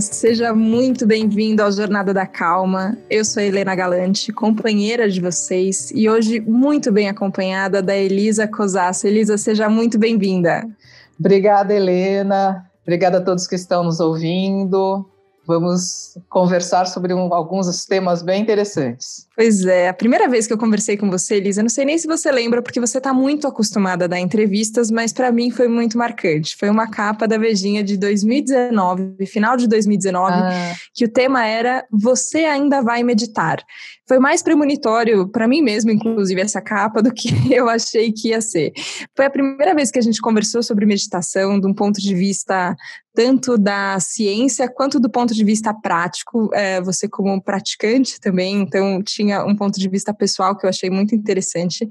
seja muito bem-vindo ao Jornada da Calma. Eu sou Helena Galante, companheira de vocês, e hoje muito bem acompanhada da Elisa Cosassa. Elisa, seja muito bem-vinda. Obrigada, Helena. Obrigada a todos que estão nos ouvindo vamos conversar sobre um, alguns temas bem interessantes. Pois é, a primeira vez que eu conversei com você, Elisa, não sei nem se você lembra, porque você está muito acostumada a dar entrevistas, mas para mim foi muito marcante. Foi uma capa da Vejinha de 2019, final de 2019, ah. que o tema era Você ainda vai meditar. Foi mais premonitório para mim mesmo, inclusive, essa capa do que eu achei que ia ser. Foi a primeira vez que a gente conversou sobre meditação de um ponto de vista tanto da ciência quanto do ponto de vista prático, é, você como praticante também, então tinha um ponto de vista pessoal que eu achei muito interessante.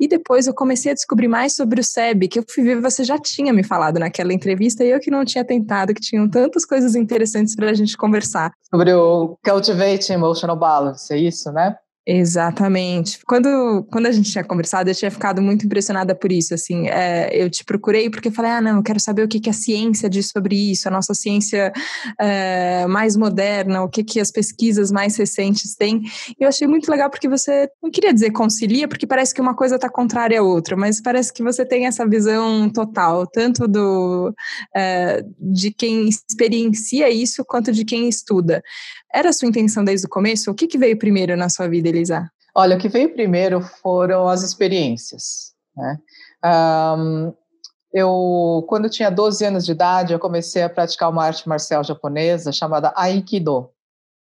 E depois eu comecei a descobrir mais sobre o SEB, que eu fui ver, você já tinha me falado naquela entrevista e eu que não tinha tentado, que tinham tantas coisas interessantes para a gente conversar. Sobre o Cultivate Emotional Balance, é isso? né? Exatamente. Quando, quando a gente tinha conversado, eu tinha ficado muito impressionada por isso. Assim, é, eu te procurei porque falei: ah, não, eu quero saber o que, que a ciência diz sobre isso, a nossa ciência é, mais moderna, o que, que as pesquisas mais recentes têm. E eu achei muito legal porque você não queria dizer concilia, porque parece que uma coisa está contrária à outra, mas parece que você tem essa visão total, tanto do é, de quem experiencia isso quanto de quem estuda. Era a sua intenção desde o começo? O que, que veio primeiro na sua vida, Elisa? Olha, o que veio primeiro foram as experiências. Né? Um, eu, quando eu tinha 12 anos de idade, eu comecei a praticar uma arte marcial japonesa chamada Aikido.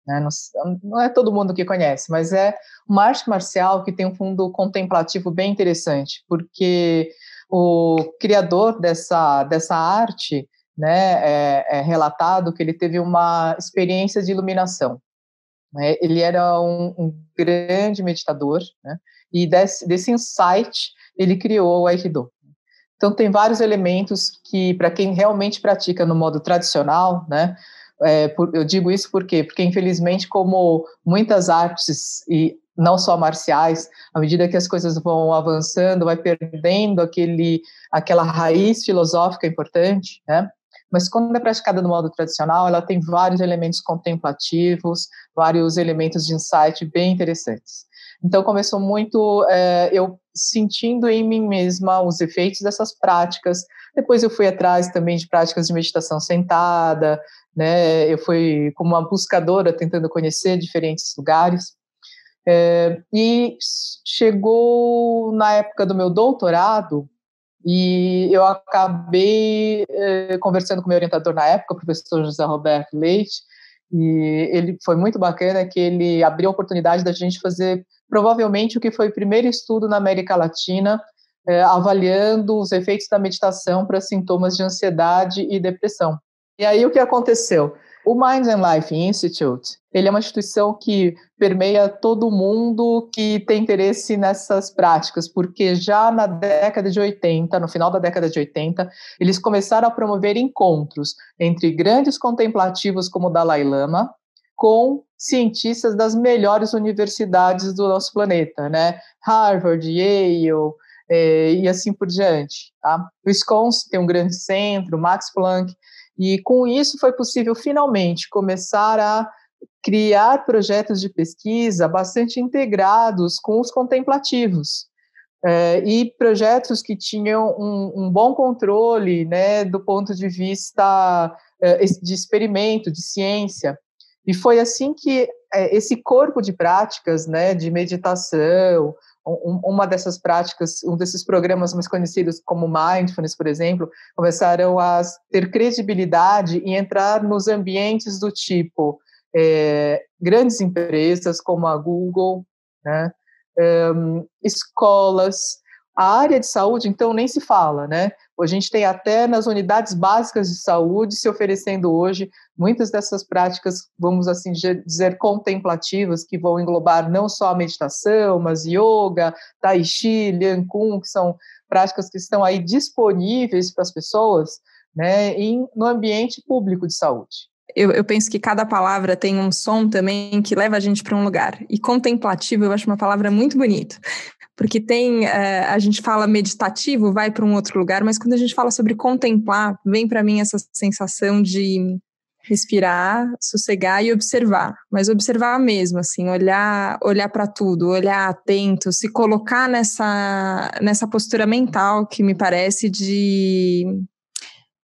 Né? Não, não, é todo mundo que conhece, mas é uma arte marcial que tem um fundo contemplativo bem interessante, porque o criador dessa, dessa arte né, é, é relatado que ele teve uma experiência de iluminação. Né? Ele era um, um grande meditador, né? e desse, desse insight ele criou o Aikido. Então tem vários elementos que para quem realmente pratica no modo tradicional, né, é, por, eu digo isso porque porque infelizmente como muitas artes e não só marciais, à medida que as coisas vão avançando, vai perdendo aquele aquela raiz filosófica importante, né? Mas quando é praticada do modo tradicional, ela tem vários elementos contemplativos, vários elementos de insight bem interessantes. Então começou muito é, eu sentindo em mim mesma os efeitos dessas práticas. Depois eu fui atrás também de práticas de meditação sentada, né? Eu fui como uma buscadora tentando conhecer diferentes lugares. É, e chegou na época do meu doutorado, e eu acabei eh, conversando com meu orientador na época, o professor José Roberto Leite, e ele foi muito bacana que ele abriu a oportunidade da gente fazer provavelmente o que foi o primeiro estudo na América Latina eh, avaliando os efeitos da meditação para sintomas de ansiedade e depressão. E aí o que aconteceu? O Mind and Life Institute, ele é uma instituição que permeia todo mundo que tem interesse nessas práticas, porque já na década de 80, no final da década de 80, eles começaram a promover encontros entre grandes contemplativos como o Dalai Lama com cientistas das melhores universidades do nosso planeta, né? Harvard, Yale, eh, e assim por diante, tá? Wisconsin tem um grande centro, Max Planck, e com isso foi possível finalmente começar a criar projetos de pesquisa bastante integrados com os contemplativos. Eh, e projetos que tinham um, um, bom controle né, do ponto de vista eh, de experimento, de ciência. E foi assim que eh, esse corpo de práticas né, de meditação, um, uma dessas práticas, um desses programas mais conhecidos como Mindfulness, por exemplo, começaram a ter credibilidade e entrar nos ambientes do tipo é, grandes empresas como a Google, né, um, escolas, a área de saúde, então, nem se fala, né? A gente tem até nas unidades básicas de saúde se oferecendo hoje muitas dessas práticas, vamos assim dizer, contemplativas, que vão englobar não só a meditação, mas yoga, tai chi, lian kung, que são práticas que estão aí disponíveis para as pessoas, né, em, no ambiente público de saúde eu, eu, penso que cada palavra tem um som também que leva a gente para um lugar. E contemplativo eu acho uma palavra muito bonita, porque tem eh, a gente fala meditativo, vai para um outro lugar, mas quando a gente fala sobre contemplar, vem para mim essa sensação de respirar, sossegar e observar, mas observar mesmo, assim, olhar, olhar para tudo, olhar atento, se colocar nessa nessa postura mental que me parece de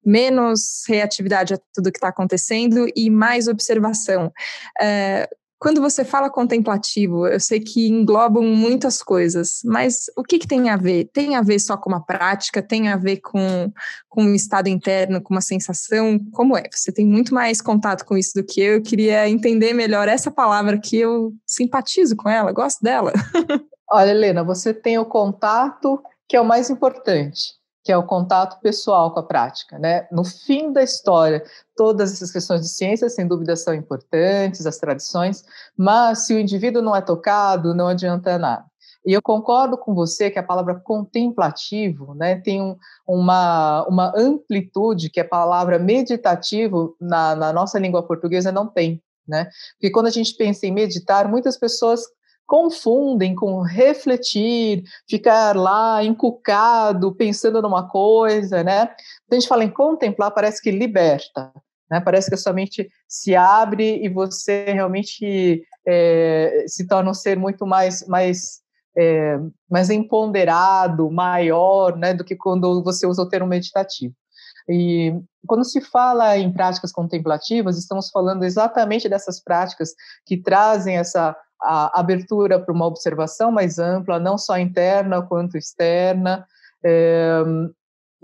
menos reatividade a tudo que está acontecendo e mais observação. É, quando você fala contemplativo, eu sei que englobam muitas coisas, mas o que, que, tem a ver? Tem a ver só com uma prática? Tem a ver com, com um estado interno, com uma sensação? Como é? Você tem muito mais contato com isso do que eu. Eu queria entender melhor essa palavra que eu simpatizo com ela, gosto dela. Olha, Helena, você tem o contato que é o mais importante que é o contato pessoal com a prática. Né? No fim da história, todas essas questões de ciência, sem dúvida, são importantes, as tradições, mas se o indivíduo não é tocado, não adianta nada. E eu concordo com você que a palavra contemplativo né, tem um, uma, uma amplitude que a palavra meditativo na, na nossa língua portuguesa não tem. Né? Porque quando a gente pensa em meditar, muitas pessoas confundem com refletir, ficar lá encucado, pensando numa coisa, né? Quando a gente fala em contemplar, parece que liberta, né? Parece que a sua mente se abre e você realmente é, se torna um ser muito mais, mais, é, mais empoderado, maior, né? Do que quando você usa o termo meditativo. E quando se fala em práticas contemplativas, estamos falando exatamente dessas práticas que trazem essa a abertura para uma observação mais ampla, não só interna quanto externa, é,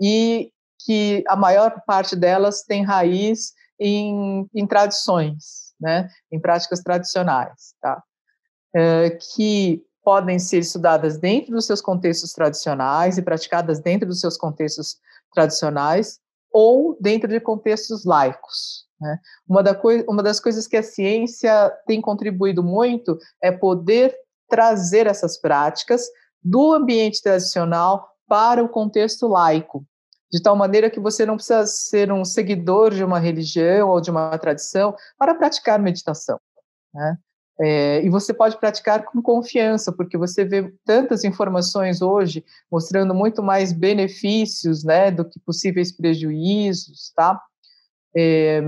e que a maior parte delas tem raiz em, em tradições, né, em práticas tradicionais, tá? É, que podem ser estudadas dentro dos seus contextos tradicionais e praticadas dentro dos seus contextos tradicionais ou dentro de contextos laicos, né? Uma, da uma das coisas que a ciência tem contribuído muito é poder trazer essas práticas do ambiente tradicional para o contexto laico, de tal maneira que você não precisa ser um seguidor de uma religião ou de uma tradição para praticar meditação. Né? É, e você pode praticar com confiança, porque você vê tantas informações hoje mostrando muito mais benefícios né, do que possíveis prejuízos, tá? É,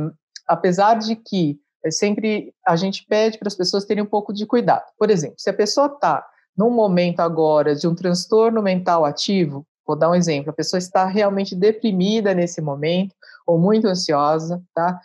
apesar de que eh, sempre a gente pede para as pessoas terem um pouco de cuidado. Por exemplo, se a pessoa está num momento agora de um transtorno mental ativo, vou dar um exemplo, a pessoa está realmente deprimida nesse momento ou muito ansiosa, tá?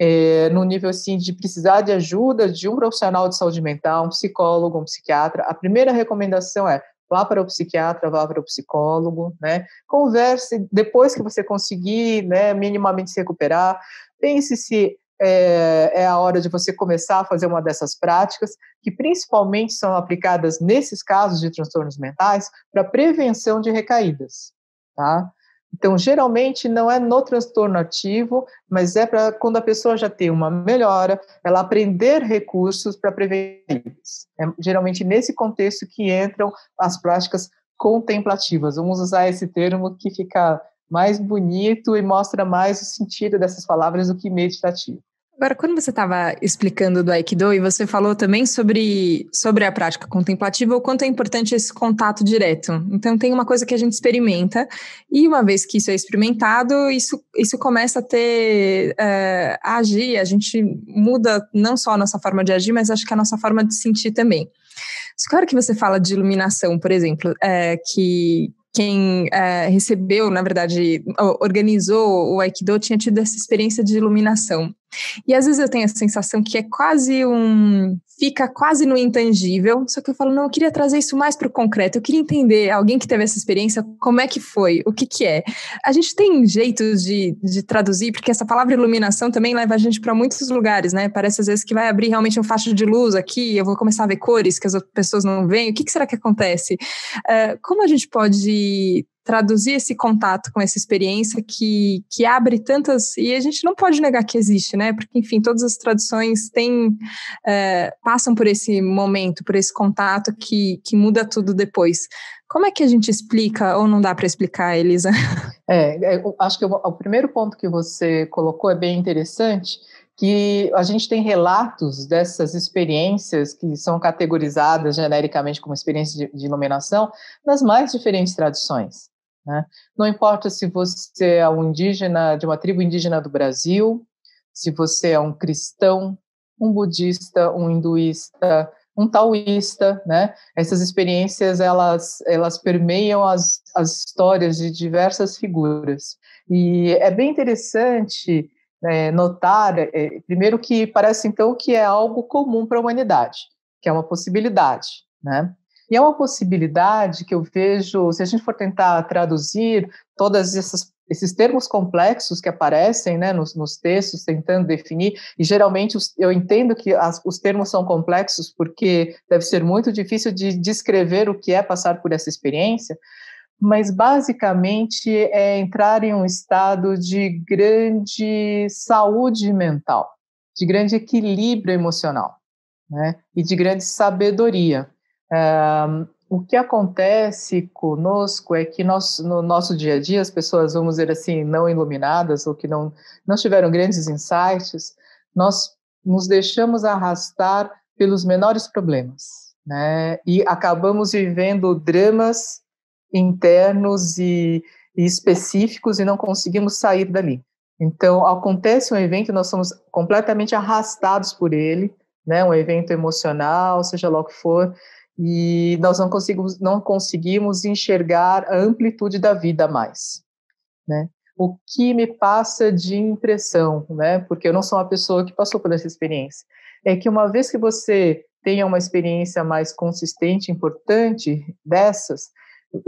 É, no nível assim de precisar de ajuda de um profissional de saúde mental, um psicólogo, um psiquiatra, a primeira recomendação é vá para o psiquiatra, vá para o psicólogo, né? Converse depois que você conseguir, né, minimamente se recuperar. Pense se é, é, a hora de você começar a fazer uma dessas práticas, que principalmente são aplicadas nesses casos de transtornos mentais, para prevenção de recaídas, tá? Então, geralmente não é no transtorno ativo, mas é para quando a pessoa já tem uma melhora, ela aprender recursos para prevenir. É geralmente nesse contexto que entram as práticas contemplativas. Vamos usar esse termo que fica mais bonito e mostra mais o sentido dessas palavras do que meditativo. Agora, quando você estava explicando do Aikido e você falou também sobre, sobre a prática contemplativa, o quanto é importante esse contato direto. Então, tem uma coisa que a gente experimenta, e uma vez que isso é experimentado, isso, isso começa a ter. Eh, a agir, a gente muda não só a nossa forma de agir, mas acho que a nossa forma de sentir também. Só que que você fala de iluminação, por exemplo, é, que, quem é, recebeu, na verdade, organizou o Aikido tinha tido essa experiência de iluminação. E às vezes eu tenho a sensação que é quase um. fica quase no intangível, só que eu falo, não, eu queria trazer isso mais para o concreto, eu queria entender, alguém que teve essa experiência, como é que foi, o que, que é. A gente tem jeitos de, de traduzir, porque essa palavra iluminação também leva a gente para muitos lugares, né? Parece às vezes que vai abrir realmente um faixa de luz aqui, eu vou começar a ver cores que as outras pessoas não veem, o que, que será que acontece? Uh, como a gente pode traduzir esse contato com essa experiência que, que abre tantas. E a gente não pode negar que existe, né? Porque, enfim, todas as traduções têm, é, passam por esse momento, por esse contato que, que muda tudo depois. Como é que a gente explica ou não dá para explicar, Elisa? É, é acho que eu, o primeiro ponto que você colocou é bem interessante, que a gente tem relatos dessas experiências que são categorizadas genericamente como experiência de, de iluminação nas mais diferentes traduções. Né? Não importa se você é um indígena de uma tribo indígena do Brasil, se você é um cristão, um budista, um hinduísta, um taoísta, né? Essas experiências elas elas permeiam as, as histórias de diversas figuras e é bem interessante é, notar, é, primeiro que parece então que é algo comum para a humanidade, que é uma possibilidade, né? E é uma possibilidade que eu vejo, se a gente for tentar traduzir todas essas esses termos complexos que aparecem né, nos, nos, textos, tentando definir, e geralmente os, eu entendo que as, os termos são complexos porque deve ser muito difícil de descrever o que é passar por essa experiência, mas basicamente é entrar em um estado de grande saúde mental, de grande equilíbrio emocional né, e de grande sabedoria o que acontece conosco é que nós, no nosso dia a dia as pessoas, vamos dizer assim, não iluminadas ou que não, não tiveram grandes insights, nós nos deixamos arrastar pelos menores problemas, né? E acabamos vivendo dramas internos e, e específicos e não conseguimos sair dali. Então, acontece um evento, nós somos completamente arrastados por ele, né? Um evento emocional, seja lá o que for, e nós não conseguimos, não conseguimos enxergar a amplitude da vida mais, né? O que me passa de impressão, né? Porque eu não sou uma pessoa que passou por essa experiência. É que uma vez que você tenha uma experiência mais consistente, importante dessas,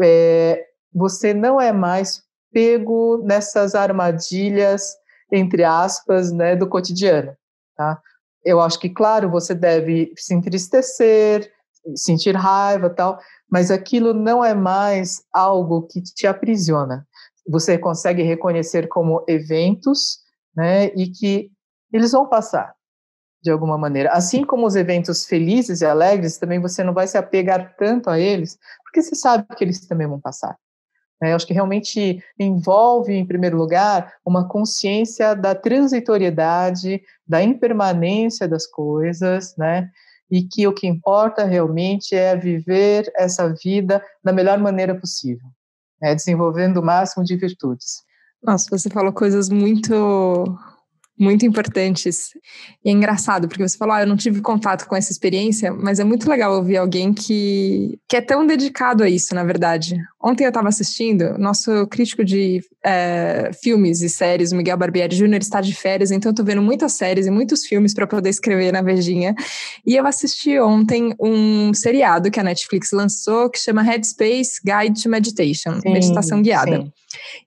é, você não é mais pego nessas armadilhas entre aspas, né, do cotidiano, tá? Eu acho que claro, você deve se entristecer, sentir raiva tal, mas aquilo não é mais algo que te aprisiona. Você consegue reconhecer como eventos, né, e que eles vão passar de alguma maneira. Assim como os eventos felizes e alegres, também você não vai se apegar tanto a eles, porque você sabe que eles também vão passar. É, acho que realmente envolve, em primeiro lugar, uma consciência da transitoriedade, da impermanência das coisas, né? e que o que importa realmente é viver essa vida da melhor maneira possível, né? desenvolvendo o máximo de virtudes. Nossa, você falou coisas muito muito importantes. E é engraçado, porque você falou, ah, eu não tive contato com essa experiência, mas é muito legal ouvir alguém que, que é tão dedicado a isso, na verdade, Ontem eu estava assistindo, nosso crítico de é, filmes e séries, Miguel Barbieri Jr., está de férias, então eu vendo muitas séries e muitos filmes para poder escrever na Vejinha. E eu assisti ontem um seriado que a Netflix lançou que chama Headspace Guide to Meditation, sim, meditação guiada. Sim.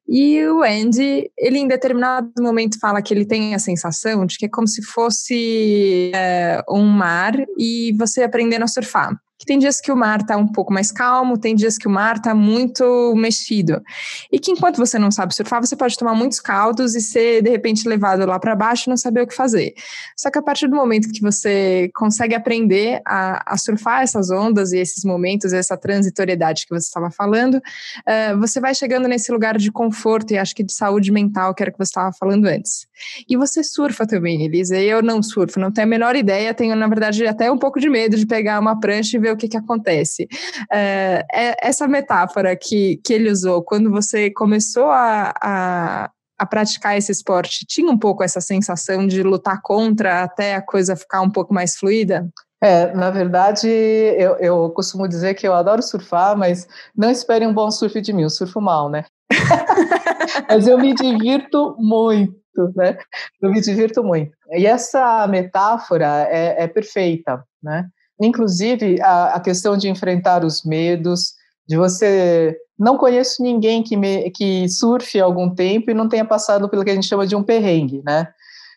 E o Andy, ele em determinado momento fala que ele tem a sensação de que é como se fosse é, um mar e você aprendendo a surfar que tem dias que o mar está um pouco mais calmo, tem dias que o mar está muito mexido. E que enquanto você não sabe surfar, você pode tomar muitos caldos e ser, de repente, levado lá para baixo e não saber o que fazer. Só que a partir do momento que você consegue aprender a, a surfar essas ondas e esses momentos, essa transitoriedade que você estava falando, uh, você vai chegando nesse lugar de conforto e acho que de saúde mental, que era o que você estava falando antes. E você surfa também, Elisa. Eu não surfo, não tenho a menor ideia, tenho, na verdade, até um pouco de medo de pegar uma prancha e ver o que, que acontece. É, é, essa metáfora que, que ele usou, quando você começou a, a a praticar esse esporte tinha um pouco essa sensação de lutar contra até a coisa ficar um pouco mais fluida? É, na verdade, eu, eu costumo dizer que eu adoro surfar, mas não espere um bom surf de mim, eu surfo mal, né? mas eu me divirto muito, né? Eu me divirto muito. E essa metáfora é, é perfeita, né? Inclusive, a, a questão de enfrentar os medos, de você. Não conheço ninguém que, me, que surfe há algum tempo e não tenha passado pelo que a gente chama de um perrengue, né?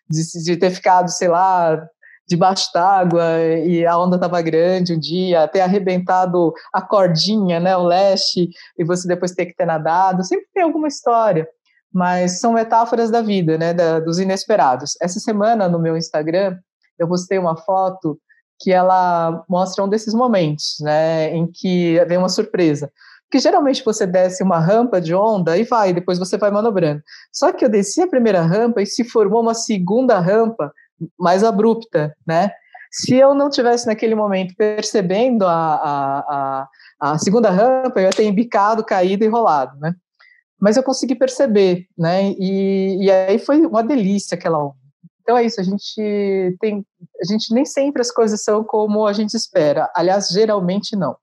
De, de ter ficado, sei lá, debaixo d'água e a onda estava grande um dia, ter arrebentado a cordinha, né, o leste, e você depois ter que ter nadado. Sempre tem alguma história, mas são metáforas da vida, né, da, dos inesperados. Essa semana no meu Instagram eu postei uma foto que ela mostra um desses momentos, né, em que vem uma surpresa. Porque geralmente você desce uma rampa de onda e vai, depois você vai manobrando. Só que eu desci a primeira rampa e se formou uma segunda rampa mais abrupta, né? Se eu não tivesse naquele momento percebendo a, a, a, a segunda rampa, eu ia ter embicado, caído e rolado, né? Mas eu consegui perceber, né? E, e aí foi uma delícia aquela onda. Então é isso, a gente tem, a gente nem sempre as coisas são como a gente espera. Aliás, geralmente não.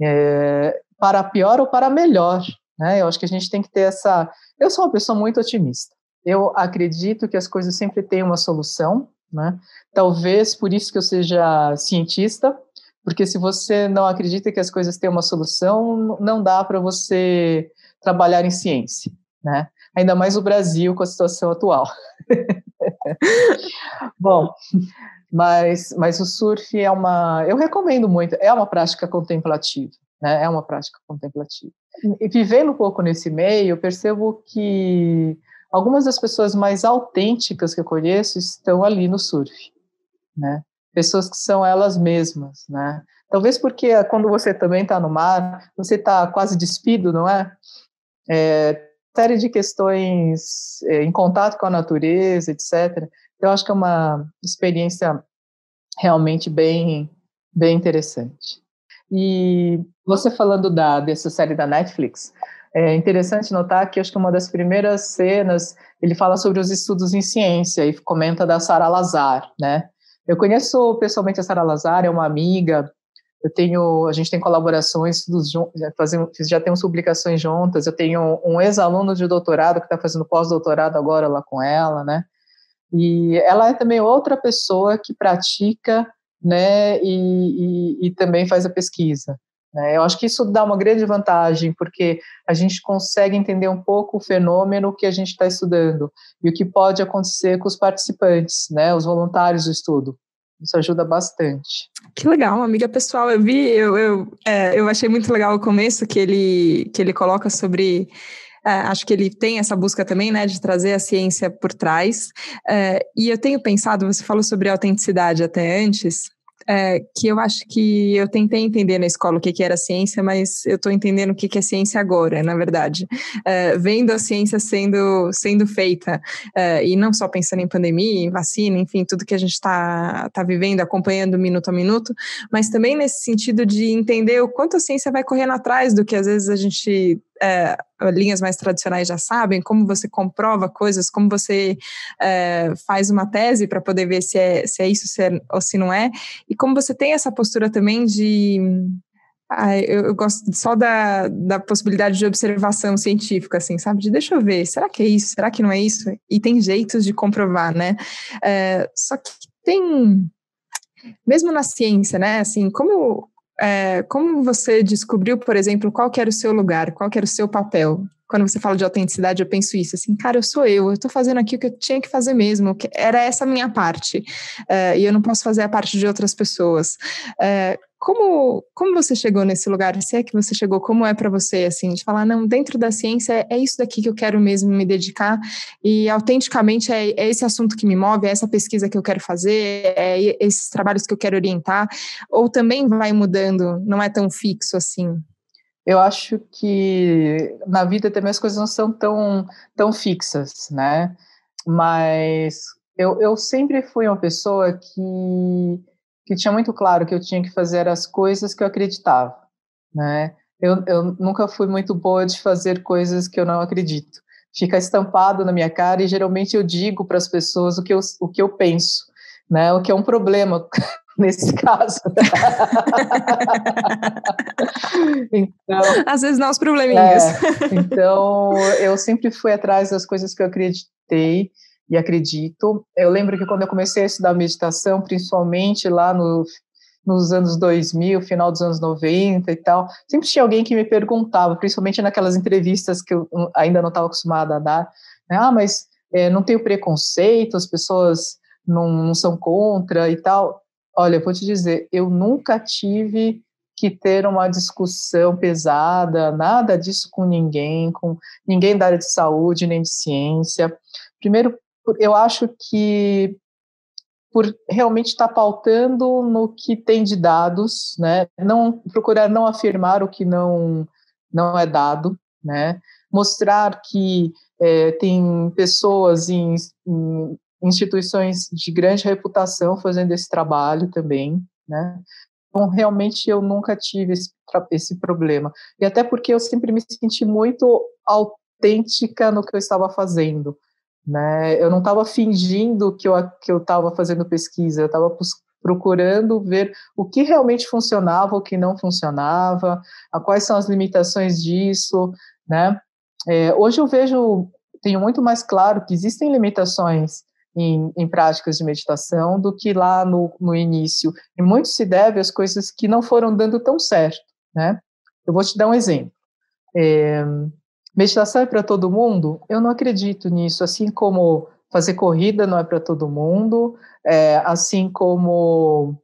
É, para pior ou para melhor, né? Eu acho que a gente tem que ter essa. Eu sou uma pessoa muito otimista. Eu acredito que as coisas sempre têm uma solução, né? Talvez por isso que eu seja cientista, porque se você não acredita que as coisas têm uma solução, não dá para você trabalhar em ciência, né? ainda mais o Brasil com a situação atual. Bom, mas, mas o surf é uma. Eu recomendo muito, é uma prática contemplativa, né? É uma prática contemplativa. E vivendo um pouco nesse meio, eu percebo que algumas das pessoas mais autênticas que eu conheço estão ali no surf, né? Pessoas que são elas mesmas, né? Talvez porque quando você também está no mar, você está quase despido, não é? é série de questões é, em contato com a natureza, etc. Eu acho que é uma experiência realmente bem, bem interessante. E você falando da, dessa série da Netflix, é interessante notar que acho que uma das primeiras cenas ele fala sobre os estudos em ciência e comenta da Sara Lazar, né? Eu conheço pessoalmente a Sara Lazar, é uma amiga eu tenho, a gente tem colaborações, dos, fazemos, já temos publicações juntas, eu tenho um ex-aluno de doutorado que está fazendo pós-doutorado agora lá com ela, né? E ela é também outra pessoa que pratica, né, e, e, e também faz a pesquisa. Né? Eu acho que isso dá uma grande vantagem, porque a gente consegue entender um pouco o fenômeno que a gente está estudando e o que pode acontecer com os participantes, né, os voluntários do estudo. Isso ajuda bastante. Que legal, uma amiga pessoal. Eu vi, eu, eu, é, eu achei muito legal o começo que ele, que ele coloca sobre é, acho que ele tem essa busca também, né, de trazer a ciência por trás. É, e eu tenho pensado, você falou sobre autenticidade até antes, é, que eu acho que eu tentei entender na escola o que, que era ciência, mas eu estou entendendo o que, que é ciência agora, na verdade. É, vendo a ciência sendo, sendo feita, é, e não só pensando em pandemia, em vacina, enfim, tudo que a gente está tá vivendo, acompanhando minuto a minuto, mas também nesse sentido de entender o quanto a ciência vai correndo atrás do que às vezes a gente é, é, linhas mais tradicionais já sabem, como você comprova coisas, como você é, faz uma tese para poder ver se é, se é isso se é, ou se não é, e como você tem essa postura também de ah, eu, eu, gosto só da, da possibilidade de observação científica, assim, sabe? De deixa eu ver, será que é isso? Será que não é isso? E tem jeitos de comprovar, né? É, só que tem. Mesmo na ciência, né? Assim, como é, como você descobriu, por exemplo, qual era o seu lugar, qual era o seu papel quando você fala de autenticidade, eu penso isso, assim, cara, eu sou eu, eu tô fazendo aqui o que eu tinha que fazer mesmo, que era essa minha parte, uh, e eu não posso fazer a parte de outras pessoas. Uh, como, como você chegou nesse lugar? Se é que você chegou, como é para você, assim, de falar, não, dentro da ciência é, é isso daqui que eu quero mesmo me dedicar e autenticamente é, é esse assunto que me move, é essa pesquisa que eu quero fazer, é esses trabalhos que eu quero orientar, ou também vai mudando, não é tão fixo assim? eu acho que na vida também as coisas não são tão, tão fixas, né? Mas eu, eu sempre fui uma pessoa que, que tinha muito claro que eu tinha que fazer as coisas que eu acreditava, né? Eu, eu nunca fui muito boa de fazer coisas que eu não acredito. Fica estampado na minha cara e geralmente eu digo para as pessoas o que eu, o que eu penso, né? O que é um problema nesse caso. então, Às vezes não os probleminhas. É, então, eu sempre fui atrás das coisas que eu acreditei e acredito. Eu lembro que quando eu comecei a estudar meditação, principalmente lá no, nos anos 2000, final dos anos 90 e tal, sempre tinha alguém que me perguntava, principalmente naquelas entrevistas que eu ainda não estava acostumada a dar, né, ah, mas é, não tenho preconceito, as pessoas não, não, são contra e tal. Olha, eu vou te dizer, eu nunca tive que ter uma discussão pesada, nada disso com ninguém, com ninguém da área de saúde nem de ciência. Primeiro, eu acho que por realmente estar tá pautando no que tem de dados, né? Não procurar não afirmar o que não não é dado, né? Mostrar que é, tem pessoas em, em instituições de grande reputação fazendo esse trabalho também, né? Então, realmente eu nunca tive esse, esse problema. E até porque eu sempre me senti muito autêntica no que eu estava fazendo, né? Eu não estava fingindo que eu que eu estava fazendo pesquisa, eu estava procurando ver o que realmente funcionava, o que não funcionava, quais são as limitações disso, né? É, hoje eu vejo, tenho muito mais claro que existem limitações em, em, práticas de meditação do que lá no, no início. E muito se deve às coisas que não foram dando tão certo, né? Eu vou te dar um exemplo. É, meditação é para todo mundo? Eu não acredito nisso, assim como fazer corrida não é para todo mundo, é, assim como,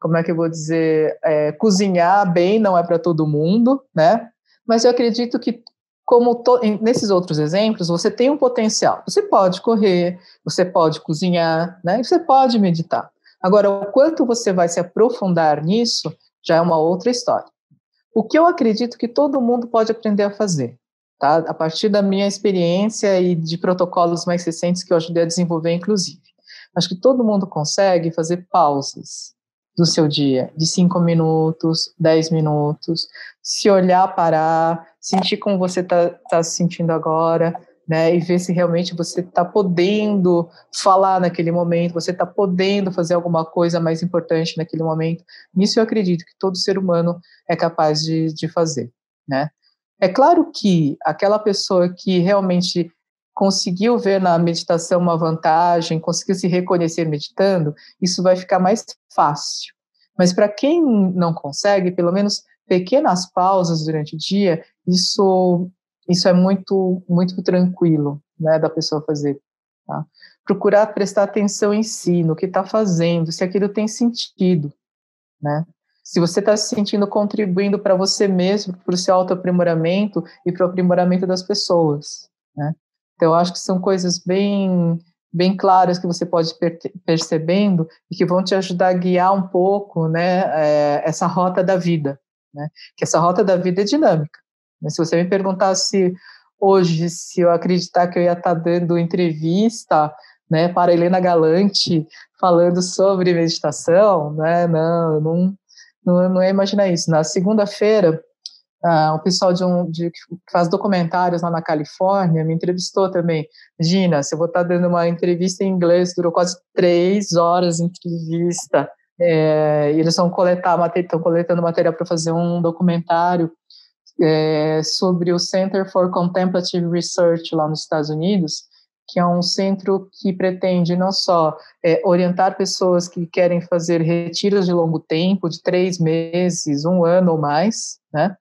como é que eu vou dizer, é, cozinhar bem não é para todo mundo, né? Mas eu acredito que como to, nesses outros exemplos, você tem um potencial. Você pode correr, você pode cozinhar, né? você pode meditar. Agora, o quanto você vai se aprofundar nisso já é uma outra história. O que eu acredito que todo mundo pode aprender a fazer, tá? A partir da minha experiência e de protocolos mais recentes que eu ajudei a desenvolver, inclusive. Acho que todo mundo consegue fazer pausas, do seu dia, de 5 minutos, 10 minutos, se olhar, parar, sentir como você está tá se sentindo agora, né, e ver se realmente você está podendo falar naquele momento, você está podendo fazer alguma coisa mais importante naquele momento. Nisso eu acredito que todo ser humano é capaz de, de fazer, né. É claro que aquela pessoa que realmente conseguiu ver na meditação uma vantagem, conseguiu se reconhecer meditando, isso vai ficar mais fácil. Mas para quem não consegue, pelo menos pequenas pausas durante o dia, isso isso é muito muito tranquilo, né, da pessoa fazer. Tá? Procurar prestar atenção em si, no que está fazendo, se aquilo tem sentido, né? Se você está se sentindo contribuindo para você mesmo, para o seu autoaprimoramento e para o aprimoramento das pessoas, né? Então, acho que são coisas bem bem claras que você pode per percebendo e que vão te ajudar a guiar um pouco, né, é, essa rota da vida, né? Que essa rota da vida é dinâmica. Né? Se você me perguntasse hoje se eu acreditar que eu ia estar dando entrevista, né, para Helena Galante falando sobre meditação, né? Não, não, não, não ia imaginar isso. Na segunda-feira Uh, o pessoal de um de, que faz documentários lá na Califórnia me entrevistou também. Gina, se eu vou estar dando uma entrevista em inglês, durou quase três horas entrevista. É, e eles vão coletar estão coletando material para fazer um documentário é, sobre o Center for Contemplative Research lá nos Estados Unidos, que é um centro que pretende não só é, orientar pessoas que querem fazer retiros de longo tempo, de três meses, um ano ou mais, né?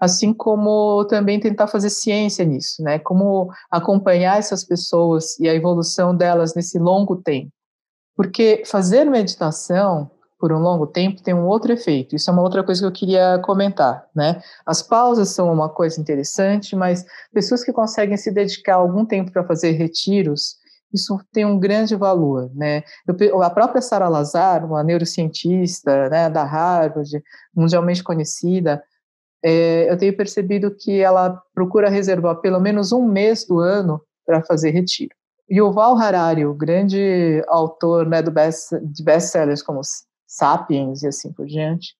assim como também tentar fazer ciência nisso, né? Como acompanhar essas pessoas e a evolução delas nesse longo tempo. Porque fazer meditação por um longo tempo tem um outro efeito. Isso é uma outra coisa que eu queria comentar, né? As pausas são uma coisa interessante, mas pessoas que conseguem se dedicar algum tempo para fazer retiros, isso tem um grande valor, né? Eu, a própria Sara Lazar, uma neurocientista, né, da Harvard, mundialmente conhecida, é, eu tenho percebido que ela procura reservar pelo menos um mês do ano para fazer retiro. E o Val Harari, o grande autor né, do best, de best-sellers como Sapiens e assim por diante,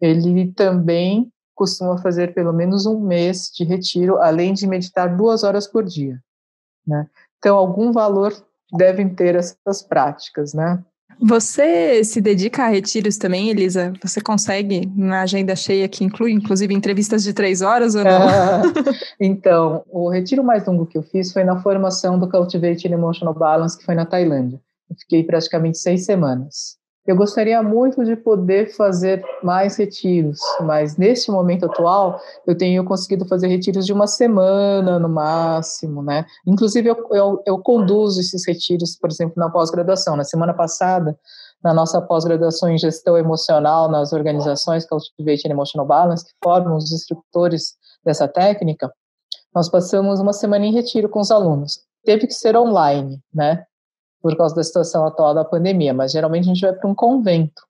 ele também costuma fazer pelo menos um mês de retiro, além de meditar duas horas por dia. Né? Então, algum valor devem ter essas práticas, né? Você se dedica a retiros também, Elisa? Você consegue na agenda cheia que inclui, inclusive, entrevistas de três horas ou não? Ah, então, o retiro mais longo que eu fiz foi na formação do Cultivating Emotional Balance, que foi na Tailândia. Eu fiquei praticamente seis semanas. Eu gostaria muito de poder fazer mais retiros, mas neste momento atual eu tenho conseguido fazer retiros de uma semana no máximo, né? Inclusive eu, eu, eu conduzo esses retiros, por exemplo, na pós-graduação. Na semana passada, na nossa pós-graduação em gestão emocional nas organizações Cultivate é Emotional Balance, que formam os instrutores dessa técnica, nós passamos uma semana em retiro com os alunos. Teve que ser online, né? por causa da situação atual da pandemia, mas geralmente a gente vai para um convento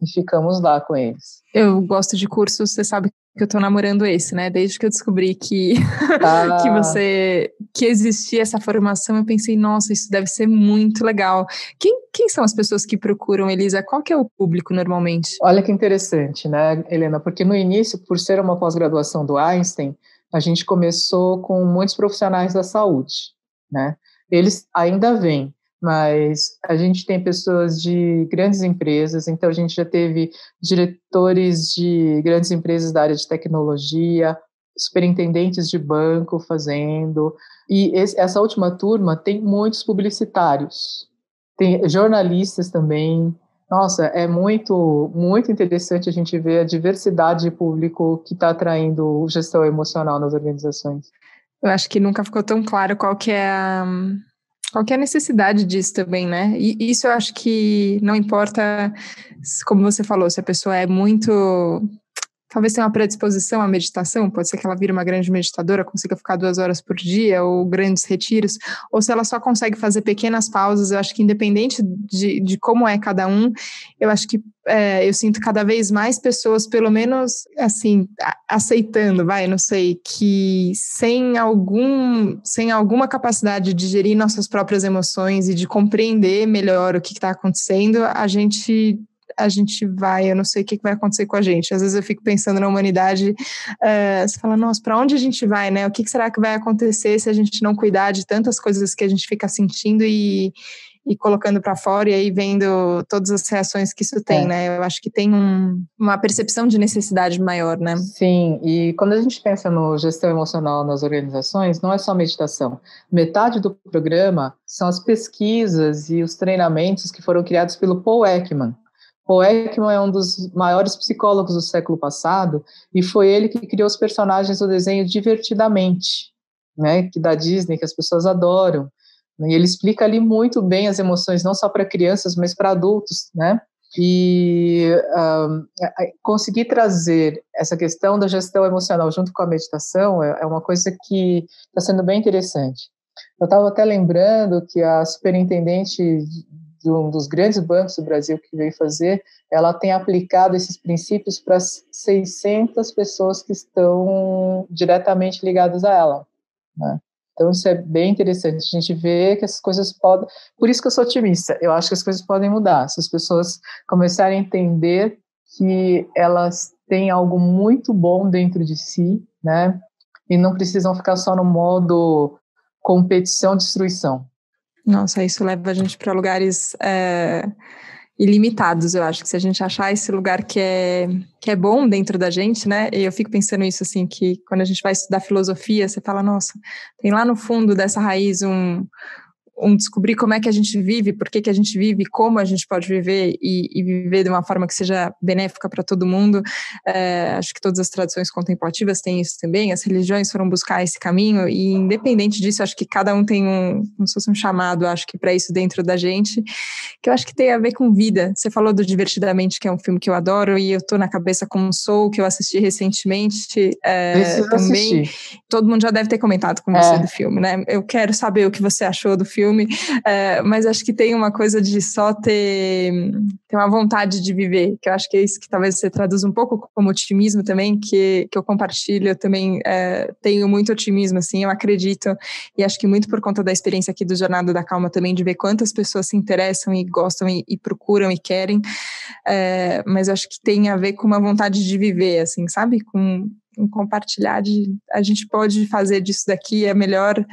e ficamos lá com eles. Eu gosto de cursos, você sabe que eu tô namorando esse, né? Desde que eu descobri que ah. que você que existia essa formação, eu pensei, nossa, isso deve ser muito legal. Quem, quem são as pessoas que procuram, Elisa? Qual que é o público normalmente? Olha que interessante, né, Helena? Porque no início, por ser uma pós-graduação do Einstein, a gente começou com muitos profissionais da saúde, né? Eles ainda vêm, mas a gente tem pessoas de grandes empresas, então a gente já teve diretores de grandes empresas da área de tecnologia, superintendentes de banco fazendo, e esse, essa última turma tem muitos publicitários, tem jornalistas também. Nossa, é muito, muito interessante a gente ver a diversidade de público que está atraindo gestão emocional nas organizações. Eu acho que nunca ficou tão claro qual que é a, qualquer necessidade disso também, né? E isso eu acho que não importa, como você falou, se a pessoa é muito talvez tenha uma predisposição à meditação, pode ser que ela vire uma grande meditadora, consiga ficar duas horas por dia, ou grandes retiros, ou se ela só consegue fazer pequenas pausas, eu acho que independente de, de como é cada um, eu acho que é, eu sinto cada vez mais pessoas, pelo menos assim, aceitando, vai, não sei, que sem algum, sem alguma capacidade de gerir nossas próprias emoções e de compreender melhor o que está acontecendo, a gente a gente vai, eu não sei o que vai acontecer com a gente. Às vezes eu fico pensando na humanidade, uh, você fala, nossa, para onde a gente vai, né? O que, será que vai acontecer se a gente não cuidar de tantas coisas que a gente fica sentindo e, e colocando para fora e aí vendo todas as reações que isso tem, é. né? Eu acho que tem um, uma percepção de necessidade maior, né? Sim, e quando a gente pensa no gestão emocional nas organizações, não é só meditação. Metade do programa são as pesquisas e os treinamentos que foram criados pelo Paul Ekman, o Ekman é um dos maiores psicólogos do século passado e foi ele que criou os personagens do desenho divertidamente, né, que da Disney que as pessoas adoram. E ele explica ali muito bem as emoções não só para crianças, mas para adultos, né? E um, conseguir trazer essa questão da gestão emocional junto com a meditação é, é uma coisa que está sendo bem interessante. Eu estava até lembrando que a superintendente de um dos grandes bancos do Brasil que veio fazer, ela tem aplicado esses princípios para 600 pessoas que estão diretamente ligadas a ela. Né? Então, isso é bem interessante. A gente vê que as coisas podem. Por isso que eu sou otimista. Eu acho que as coisas podem mudar. Se as pessoas começarem a entender que elas têm algo muito bom dentro de si, né? E não precisam ficar só no modo competição, destruição. Nossa, isso leva a gente para lugares é, ilimitados, eu acho. Que se a gente achar esse lugar que é, que é bom dentro da gente, né? E eu fico pensando isso, assim, que quando a gente vai estudar filosofia, você fala, nossa, tem lá no fundo dessa raiz um, um descobrir como é que a gente vive, por que, que a gente vive, como a gente pode viver e, e viver de uma forma que seja benéfica para todo mundo. É, acho que todas as tradições contemplativas têm isso também, as religiões foram buscar esse caminho, e independente disso, acho que cada um tem um, como se fosse um chamado, acho que para isso dentro da gente, que eu acho que tem a ver com vida. Você falou do Divertidamente, que é um filme que eu adoro, e eu tô na cabeça como sou, que eu assisti recentemente é, também. Todo mundo já deve ter comentado com é. você do filme, né? Eu quero saber o que você achou do filme filme, é, mas acho que tem uma coisa de só ter, ter uma vontade de viver, que eu acho que é isso que talvez você traduz um pouco como otimismo também, que, que eu compartilho, eu também é, tenho muito otimismo, assim, eu acredito, e acho que muito por conta da experiência aqui do Jornada da Calma também, de ver quantas pessoas se interessam e gostam e, e procuram e querem, é, mas acho que tem a ver com uma vontade de viver, assim, sabe? Com, com compartilhar de a gente pode fazer disso daqui, é melhor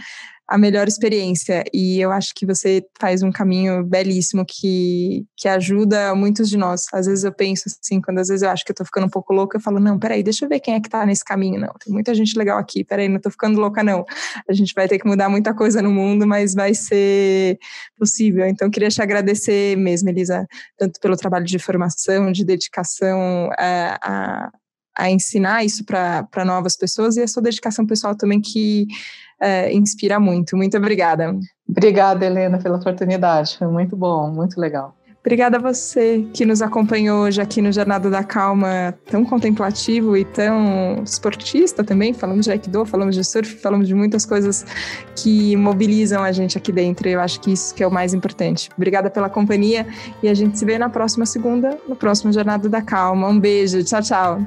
a melhor experiência. E eu acho que você faz um caminho belíssimo que, que ajuda muitos de nós. Às vezes eu penso assim, quando às vezes eu acho que eu tô ficando um pouco louca, eu falo, não, peraí, deixa eu ver quem é que tá nesse caminho, não. Tem muita gente legal aqui, peraí, não tô ficando louca, não. A gente vai ter que mudar muita coisa no mundo, mas vai ser possível. Então, queria te agradecer mesmo, Elisa, tanto pelo trabalho de formação, de dedicação eh, a, a a ensinar isso para novas pessoas e a sua dedicação pessoal também que é, inspira muito. Muito obrigada. Obrigada, Helena, pela oportunidade. Foi muito bom, muito legal. Obrigada a você que nos acompanhou hoje aqui no Jornada da Calma, tão contemplativo e tão esportista também. Falamos de Aikido, falamos de surf, falamos de muitas coisas que mobilizam a gente aqui dentro. Eu acho que isso que é o mais importante. Obrigada pela companhia e a gente se vê na próxima segunda, no próximo Jornada da Calma. Um beijo, tchau, tchau.